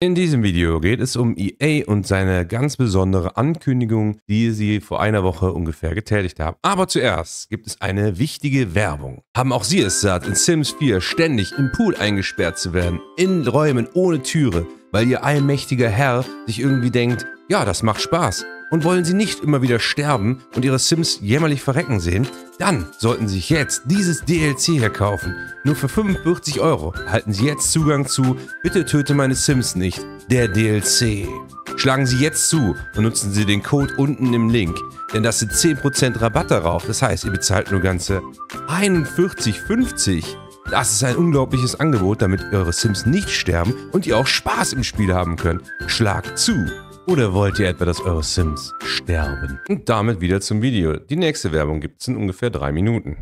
In diesem Video geht es um EA und seine ganz besondere Ankündigung, die sie vor einer Woche ungefähr getätigt haben. Aber zuerst gibt es eine wichtige Werbung. Haben auch Sie es satt, in Sims 4 ständig im Pool eingesperrt zu werden, in Räumen ohne Türe, weil Ihr allmächtiger Herr sich irgendwie denkt, ja, das macht Spaß, und wollen sie nicht immer wieder sterben und ihre Sims jämmerlich verrecken sehen, dann sollten sie sich jetzt dieses DLC hier kaufen. Nur für 45 Euro erhalten sie jetzt Zugang zu Bitte töte meine Sims nicht, der DLC. Schlagen Sie jetzt zu und nutzen Sie den Code unten im Link, denn das sind 10% Rabatt darauf. Das heißt, ihr bezahlt nur ganze 41,50. Das ist ein unglaubliches Angebot, damit eure Sims nicht sterben und ihr auch Spaß im Spiel haben könnt. Schlag zu! Oder wollt ihr etwa, dass eure Sims sterben? Und damit wieder zum Video. Die nächste Werbung gibt es in ungefähr drei Minuten.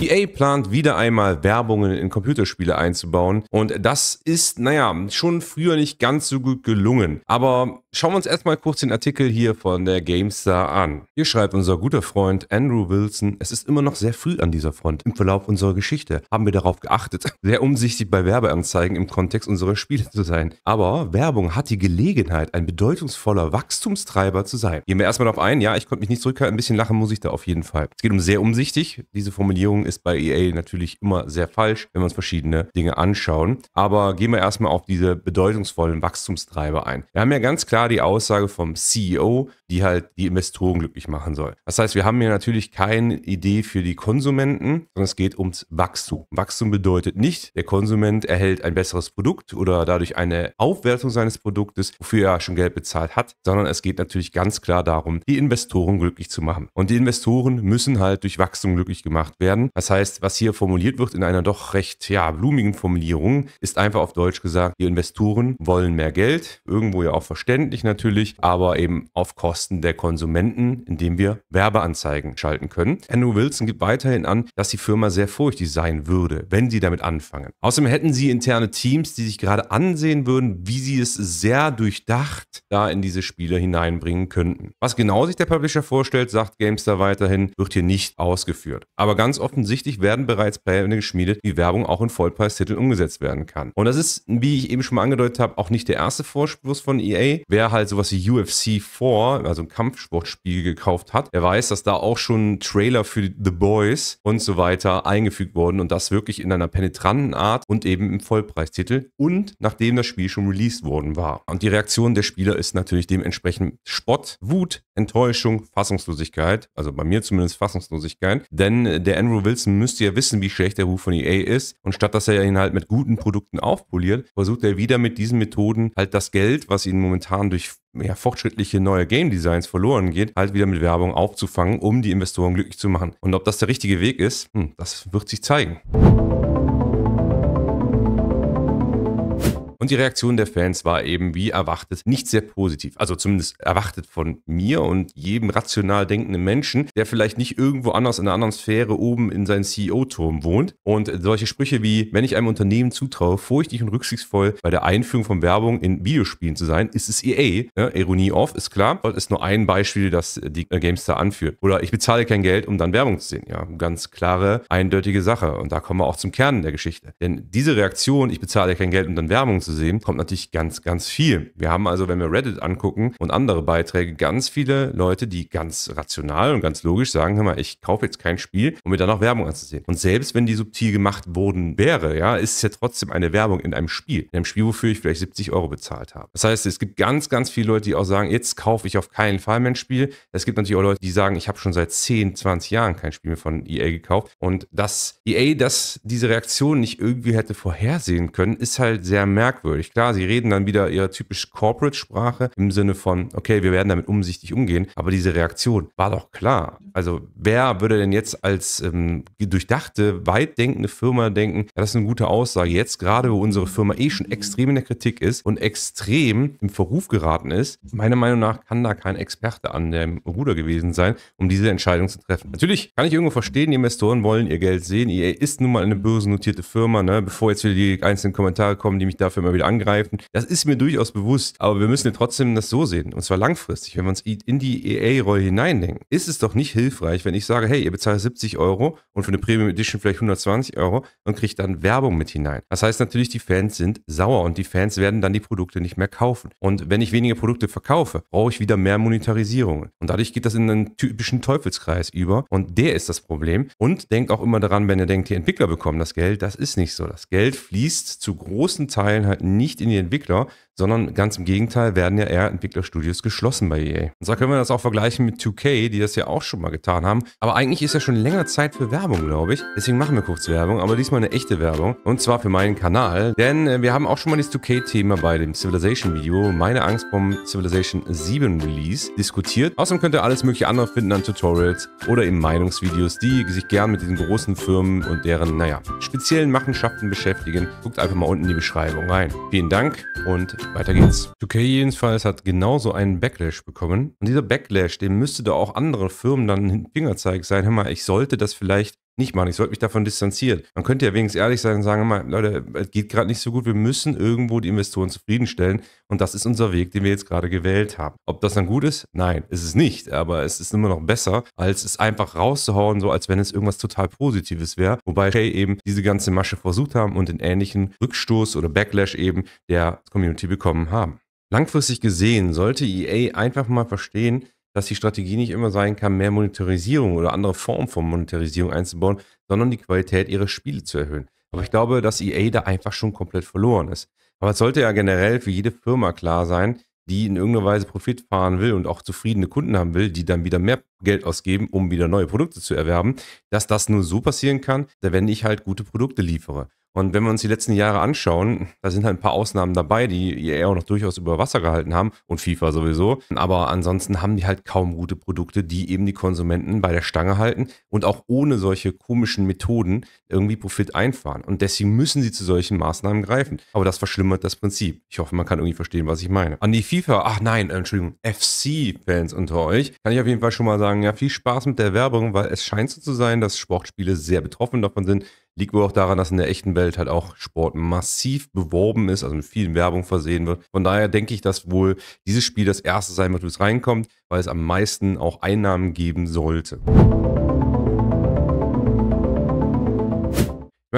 EA plant wieder einmal Werbungen in Computerspiele einzubauen und das ist, naja, schon früher nicht ganz so gut gelungen. Aber schauen wir uns erstmal kurz den Artikel hier von der GameStar an. Hier schreibt unser guter Freund Andrew Wilson, es ist immer noch sehr früh an dieser Front. Im Verlauf unserer Geschichte haben wir darauf geachtet, sehr umsichtig bei Werbeanzeigen im Kontext unserer Spiele zu sein. Aber Werbung hat die Gelegenheit, ein bedeutungsvoller Wachstumstreiber zu sein. Gehen wir erstmal darauf ein, ja, ich konnte mich nicht zurückhalten, ein bisschen lachen muss ich da auf jeden Fall. Es geht um sehr umsichtig, diese Formulierung ist bei EA natürlich immer sehr falsch, wenn wir uns verschiedene Dinge anschauen. Aber gehen wir erstmal auf diese bedeutungsvollen Wachstumstreiber ein. Wir haben ja ganz klar die Aussage vom CEO, die halt die Investoren glücklich machen soll. Das heißt, wir haben hier natürlich keine Idee für die Konsumenten, sondern es geht ums Wachstum. Wachstum bedeutet nicht, der Konsument erhält ein besseres Produkt oder dadurch eine Aufwertung seines Produktes, wofür er schon Geld bezahlt hat, sondern es geht natürlich ganz klar darum, die Investoren glücklich zu machen. Und die Investoren müssen halt durch Wachstum glücklich gemacht werden. Das heißt, was hier formuliert wird in einer doch recht ja, blumigen Formulierung, ist einfach auf Deutsch gesagt, die Investoren wollen mehr Geld, irgendwo ja auch verständlich natürlich, aber eben auf Kosten der Konsumenten, indem wir Werbeanzeigen schalten können. Andrew Wilson gibt weiterhin an, dass die Firma sehr furchtig sein würde, wenn sie damit anfangen. Außerdem hätten sie interne Teams, die sich gerade ansehen würden, wie sie es sehr durchdacht da in diese Spiele hineinbringen könnten. Was genau sich der Publisher vorstellt, sagt Gamestar weiterhin, wird hier nicht ausgeführt. Aber ganz offensichtlich offensichtlich werden bereits Pläne geschmiedet, wie Werbung auch in Vollpreistiteln umgesetzt werden kann. Und das ist, wie ich eben schon mal angedeutet habe, auch nicht der erste Vorstoß von EA. Wer halt sowas wie UFC 4, also ein Kampfsportspiel gekauft hat, der weiß, dass da auch schon Trailer für The Boys und so weiter eingefügt wurden und das wirklich in einer penetranten Art und eben im Vollpreistitel und nachdem das Spiel schon released worden war. Und die Reaktion der Spieler ist natürlich dementsprechend Spott, Wut, Enttäuschung, Fassungslosigkeit, also bei mir zumindest Fassungslosigkeit, denn der Andrew Wilson Wilson müsste ja wissen, wie schlecht der Ruf von EA ist. Und statt dass er ihn halt mit guten Produkten aufpoliert, versucht er wieder mit diesen Methoden halt das Geld, was ihnen momentan durch ja, fortschrittliche neue Game Designs verloren geht, halt wieder mit Werbung aufzufangen, um die Investoren glücklich zu machen. Und ob das der richtige Weg ist, hm, das wird sich zeigen. Und die Reaktion der Fans war eben, wie erwartet, nicht sehr positiv. Also zumindest erwartet von mir und jedem rational denkenden Menschen, der vielleicht nicht irgendwo anders in einer anderen Sphäre oben in seinem CEO-Turm wohnt. Und solche Sprüche wie, wenn ich einem Unternehmen zutraue, furchtig und rücksichtsvoll bei der Einführung von Werbung in Videospielen zu sein, ist es EA. Ja, ne? Ironie off, ist klar. Das ist nur ein Beispiel, das die GameStar anführt. Oder ich bezahle kein Geld, um dann Werbung zu sehen. Ja, ganz klare, eindeutige Sache. Und da kommen wir auch zum Kern der Geschichte. Denn diese Reaktion, ich bezahle kein Geld, um dann Werbung zu zu sehen, kommt natürlich ganz, ganz viel. Wir haben also, wenn wir Reddit angucken und andere Beiträge, ganz viele Leute, die ganz rational und ganz logisch sagen, hör mal, ich kaufe jetzt kein Spiel, um mir dann auch Werbung anzusehen. Und selbst wenn die subtil gemacht worden wäre, ja, ist es ja trotzdem eine Werbung in einem Spiel. In einem Spiel, wofür ich vielleicht 70 Euro bezahlt habe. Das heißt, es gibt ganz, ganz viele Leute, die auch sagen, jetzt kaufe ich auf keinen Fall mein Spiel. Es gibt natürlich auch Leute, die sagen, ich habe schon seit 10, 20 Jahren kein Spiel mehr von EA gekauft. Und dass EA das, diese Reaktion nicht irgendwie hätte vorhersehen können, ist halt sehr merkwürdig merkwürdig. Klar, sie reden dann wieder ihre typisch Corporate-Sprache im Sinne von, okay, wir werden damit umsichtig umgehen, aber diese Reaktion war doch klar. Also wer würde denn jetzt als ähm, durchdachte, weitdenkende Firma denken, ja, das ist eine gute Aussage, jetzt gerade wo unsere Firma eh schon extrem in der Kritik ist und extrem im Verruf geraten ist, meiner Meinung nach kann da kein Experte an dem Ruder gewesen sein, um diese Entscheidung zu treffen. Natürlich kann ich irgendwo verstehen, die Investoren wollen ihr Geld sehen, EA ist nun mal eine börsennotierte Firma, ne? bevor jetzt wieder die einzelnen Kommentare kommen, die mich dafür immer wieder angreifen. Das ist mir durchaus bewusst, aber wir müssen ja trotzdem das so sehen. Und zwar langfristig, wenn wir uns in die EA-Rolle hineindenken, ist es doch nicht hilfreich, wenn ich sage, hey, ihr bezahlt 70 Euro und für eine Premium Edition vielleicht 120 Euro und kriegt dann Werbung mit hinein. Das heißt natürlich, die Fans sind sauer und die Fans werden dann die Produkte nicht mehr kaufen. Und wenn ich weniger Produkte verkaufe, brauche ich wieder mehr Monetarisierungen. Und dadurch geht das in einen typischen Teufelskreis über und der ist das Problem. Und denkt auch immer daran, wenn ihr denkt, die Entwickler bekommen das Geld, das ist nicht so. Das Geld fließt zu großen Teilen halt Halt nicht in die Entwickler, sondern ganz im Gegenteil werden ja eher Entwicklerstudios geschlossen bei EA. Und da können wir das auch vergleichen mit 2K, die das ja auch schon mal getan haben. Aber eigentlich ist ja schon länger Zeit für Werbung, glaube ich. Deswegen machen wir kurz Werbung, aber diesmal eine echte Werbung. Und zwar für meinen Kanal, denn äh, wir haben auch schon mal das 2K-Thema bei dem Civilization-Video, meine Angst vom Civilization 7 Release, diskutiert. Außerdem könnt ihr alles mögliche andere finden an Tutorials oder eben Meinungsvideos, die sich gern mit diesen großen Firmen und deren, naja, speziellen Machenschaften beschäftigen. Guckt einfach mal unten in die Beschreibung rein rein. Vielen Dank und weiter geht's. 2K jedenfalls hat genauso einen Backlash bekommen. Und dieser Backlash, dem müsste da auch andere Firmen dann ein Fingerzeig sein. Hör mal, ich sollte das vielleicht nicht machen. Ich sollte mich davon distanzieren. Man könnte ja wenigstens ehrlich sein und sagen, Leute, es geht gerade nicht so gut. Wir müssen irgendwo die Investoren zufriedenstellen. Und das ist unser Weg, den wir jetzt gerade gewählt haben. Ob das dann gut ist? Nein, ist es nicht. Aber es ist immer noch besser, als es einfach rauszuhauen, so als wenn es irgendwas total Positives wäre. Wobei Shay eben diese ganze Masche versucht haben und den ähnlichen Rückstoß oder Backlash eben der Community bekommen haben. Langfristig gesehen sollte EA einfach mal verstehen, dass die Strategie nicht immer sein kann, mehr Monetarisierung oder andere Formen von Monetarisierung einzubauen, sondern die Qualität ihrer Spiele zu erhöhen. Aber ich glaube, dass EA da einfach schon komplett verloren ist. Aber es sollte ja generell für jede Firma klar sein, die in irgendeiner Weise Profit fahren will und auch zufriedene Kunden haben will, die dann wieder mehr Geld ausgeben, um wieder neue Produkte zu erwerben, dass das nur so passieren kann, wenn ich halt gute Produkte liefere. Und wenn wir uns die letzten Jahre anschauen, da sind halt ein paar Ausnahmen dabei, die eher auch noch durchaus über Wasser gehalten haben und FIFA sowieso. Aber ansonsten haben die halt kaum gute Produkte, die eben die Konsumenten bei der Stange halten und auch ohne solche komischen Methoden irgendwie Profit einfahren. Und deswegen müssen sie zu solchen Maßnahmen greifen. Aber das verschlimmert das Prinzip. Ich hoffe, man kann irgendwie verstehen, was ich meine. An die FIFA, ach nein, äh, Entschuldigung, FC-Fans unter euch, kann ich auf jeden Fall schon mal sagen, sagen, ja, viel Spaß mit der Werbung, weil es scheint so zu sein, dass Sportspiele sehr betroffen davon sind. Liegt wohl auch daran, dass in der echten Welt halt auch Sport massiv beworben ist, also mit vielen Werbung versehen wird. Von daher denke ich, dass wohl dieses Spiel das erste sein wird, wo es reinkommt, weil es am meisten auch Einnahmen geben sollte.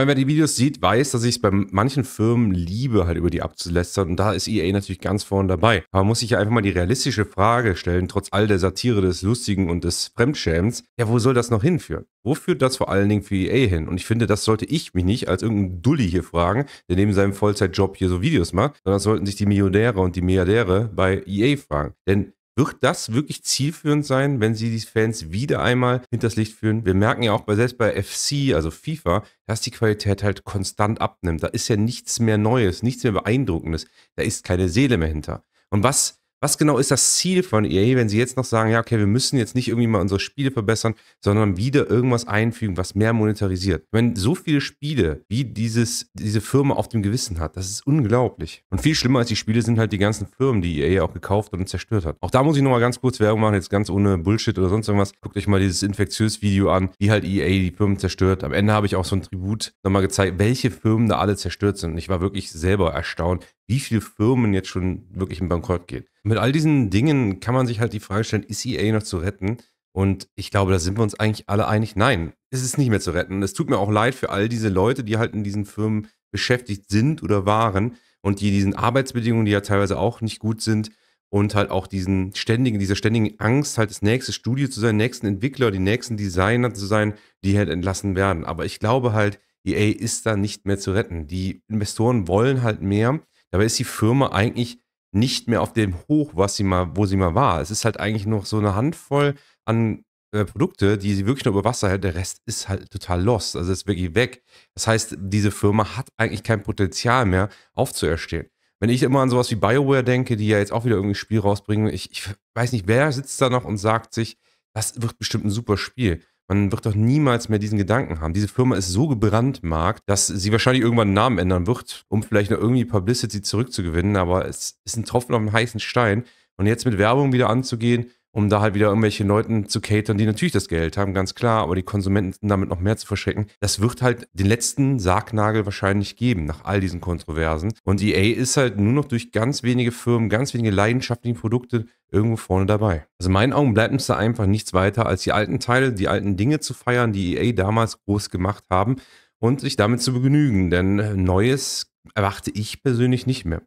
meine, wer die Videos sieht, weiß, dass ich es bei manchen Firmen liebe, halt über die abzulästern. Und da ist EA natürlich ganz vorne dabei. Aber man muss sich ja einfach mal die realistische Frage stellen, trotz all der Satire des Lustigen und des Fremdschämens, ja, wo soll das noch hinführen? Wo führt das vor allen Dingen für EA hin? Und ich finde, das sollte ich mich nicht als irgendein Dulli hier fragen, der neben seinem Vollzeitjob hier so Videos macht, sondern das sollten sich die Millionäre und die Milliardäre bei EA fragen. Denn wird das wirklich zielführend sein, wenn sie die Fans wieder einmal hinters Licht führen? Wir merken ja auch bei, selbst bei FC, also FIFA, dass die Qualität halt konstant abnimmt. Da ist ja nichts mehr Neues, nichts mehr Beeindruckendes. Da ist keine Seele mehr hinter. Und was was genau ist das Ziel von EA, wenn sie jetzt noch sagen, ja, okay, wir müssen jetzt nicht irgendwie mal unsere Spiele verbessern, sondern wieder irgendwas einfügen, was mehr monetarisiert? Wenn so viele Spiele, wie dieses, diese Firma auf dem Gewissen hat, das ist unglaublich. Und viel schlimmer als die Spiele sind halt die ganzen Firmen, die EA auch gekauft und zerstört hat. Auch da muss ich nochmal ganz kurz Werbung machen, jetzt ganz ohne Bullshit oder sonst irgendwas. Guckt euch mal dieses Infektiös-Video an, wie halt EA die Firmen zerstört. Am Ende habe ich auch so ein Tribut nochmal gezeigt, welche Firmen da alle zerstört sind. Und ich war wirklich selber erstaunt, wie viele Firmen jetzt schon wirklich in Bankrott gehen. Mit all diesen Dingen kann man sich halt die Frage stellen, ist EA noch zu retten? Und ich glaube, da sind wir uns eigentlich alle einig, nein, es ist nicht mehr zu retten. Und es tut mir auch leid für all diese Leute, die halt in diesen Firmen beschäftigt sind oder waren und die diesen Arbeitsbedingungen, die ja teilweise auch nicht gut sind, und halt auch diesen ständigen, dieser ständigen Angst, halt das nächste Studio zu sein, nächsten Entwickler, die nächsten Designer zu sein, die halt entlassen werden. Aber ich glaube halt, EA ist da nicht mehr zu retten. Die Investoren wollen halt mehr. Dabei ist die Firma eigentlich nicht mehr auf dem Hoch, was sie mal, wo sie mal war. Es ist halt eigentlich noch so eine Handvoll an äh, Produkte, die sie wirklich nur über Wasser hält. Der Rest ist halt total lost, also ist wirklich weg. Das heißt, diese Firma hat eigentlich kein Potenzial mehr aufzuerstehen. Wenn ich immer an sowas wie BioWare denke, die ja jetzt auch wieder irgendein Spiel rausbringen, ich, ich weiß nicht, wer sitzt da noch und sagt sich, das wird bestimmt ein super Spiel. Man wird doch niemals mehr diesen Gedanken haben. Diese Firma ist so gebrannt, gebrandmarkt, dass sie wahrscheinlich irgendwann einen Namen ändern wird, um vielleicht noch irgendwie Publicity zurückzugewinnen. Aber es ist ein Tropfen auf dem heißen Stein. Und jetzt mit Werbung wieder anzugehen, um da halt wieder irgendwelche Leuten zu catern, die natürlich das Geld haben, ganz klar, aber die Konsumenten damit noch mehr zu verschrecken. Das wird halt den letzten Sargnagel wahrscheinlich geben nach all diesen Kontroversen. Und EA ist halt nur noch durch ganz wenige Firmen, ganz wenige leidenschaftliche Produkte irgendwo vorne dabei. Also in meinen Augen bleibt uns da einfach nichts weiter, als die alten Teile, die alten Dinge zu feiern, die EA damals groß gemacht haben und sich damit zu begnügen, denn Neues erwarte ich persönlich nicht mehr.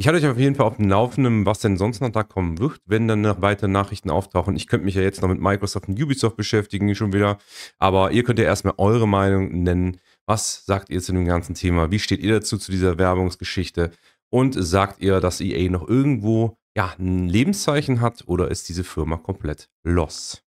Ich hatte euch auf jeden Fall auf dem Laufenden, was denn sonst noch da kommen wird, wenn dann noch weitere Nachrichten auftauchen. Ich könnte mich ja jetzt noch mit Microsoft und Ubisoft beschäftigen, schon wieder. Aber ihr könnt ja erstmal eure Meinung nennen. Was sagt ihr zu dem ganzen Thema? Wie steht ihr dazu, zu dieser Werbungsgeschichte? Und sagt ihr, dass EA noch irgendwo ja, ein Lebenszeichen hat oder ist diese Firma komplett los?